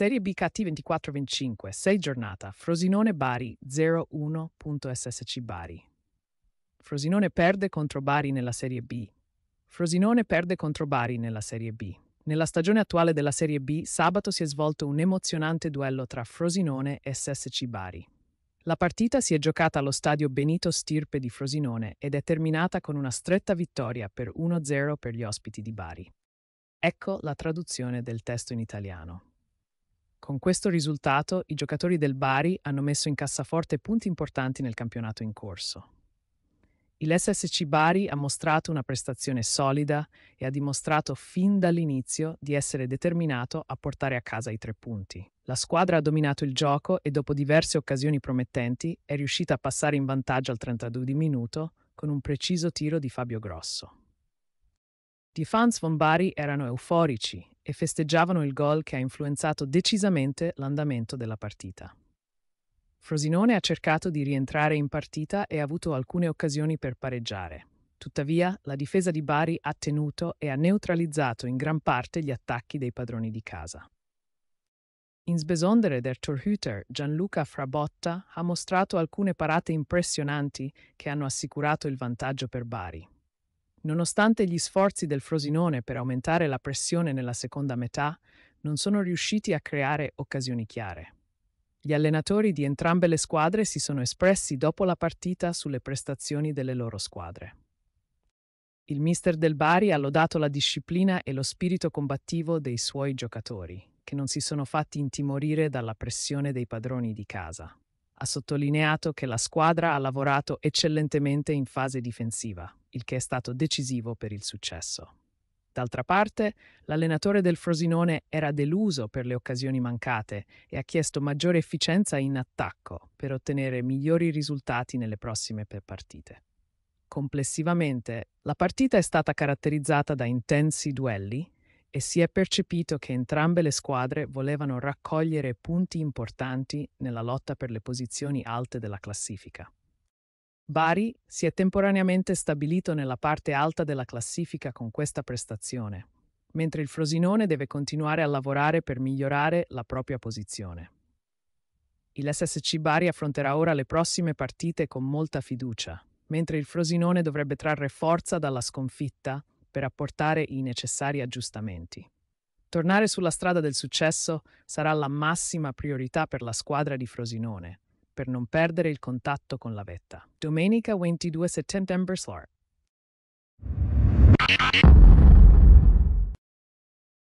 Serie B KT 24-25, 6 giornata, Frosinone Bari 0-1.SSC Bari. Frosinone perde contro Bari nella Serie B. Frosinone perde contro Bari nella Serie B. Nella stagione attuale della Serie B, sabato si è svolto un emozionante duello tra Frosinone e SSC Bari. La partita si è giocata allo stadio Benito Stirpe di Frosinone ed è terminata con una stretta vittoria per 1-0 per gli ospiti di Bari. Ecco la traduzione del testo in italiano. Con questo risultato i giocatori del Bari hanno messo in cassaforte punti importanti nel campionato in corso. Il SSC Bari ha mostrato una prestazione solida e ha dimostrato fin dall'inizio di essere determinato a portare a casa i tre punti. La squadra ha dominato il gioco e dopo diverse occasioni promettenti è riuscita a passare in vantaggio al 32 di minuto con un preciso tiro di Fabio Grosso. I fans von Bari erano euforici e festeggiavano il gol che ha influenzato decisamente l'andamento della partita. Frosinone ha cercato di rientrare in partita e ha avuto alcune occasioni per pareggiare. Tuttavia, la difesa di Bari ha tenuto e ha neutralizzato in gran parte gli attacchi dei padroni di casa. Insbesondere der Torhüter Gianluca Frabotta ha mostrato alcune parate impressionanti che hanno assicurato il vantaggio per Bari. Nonostante gli sforzi del Frosinone per aumentare la pressione nella seconda metà, non sono riusciti a creare occasioni chiare. Gli allenatori di entrambe le squadre si sono espressi dopo la partita sulle prestazioni delle loro squadre. Il mister del Bari ha lodato la disciplina e lo spirito combattivo dei suoi giocatori, che non si sono fatti intimorire dalla pressione dei padroni di casa. Ha sottolineato che la squadra ha lavorato eccellentemente in fase difensiva, il che è stato decisivo per il successo. D'altra parte, l'allenatore del Frosinone era deluso per le occasioni mancate e ha chiesto maggiore efficienza in attacco per ottenere migliori risultati nelle prossime partite. Complessivamente, la partita è stata caratterizzata da intensi duelli e si è percepito che entrambe le squadre volevano raccogliere punti importanti nella lotta per le posizioni alte della classifica. Bari si è temporaneamente stabilito nella parte alta della classifica con questa prestazione, mentre il Frosinone deve continuare a lavorare per migliorare la propria posizione. Il SSC Bari affronterà ora le prossime partite con molta fiducia, mentre il Frosinone dovrebbe trarre forza dalla sconfitta per apportare i necessari aggiustamenti. Tornare sulla strada del successo sarà la massima priorità per la squadra di Frosinone, per non perdere il contatto con la vetta. Domenica 22 settembre. Slart.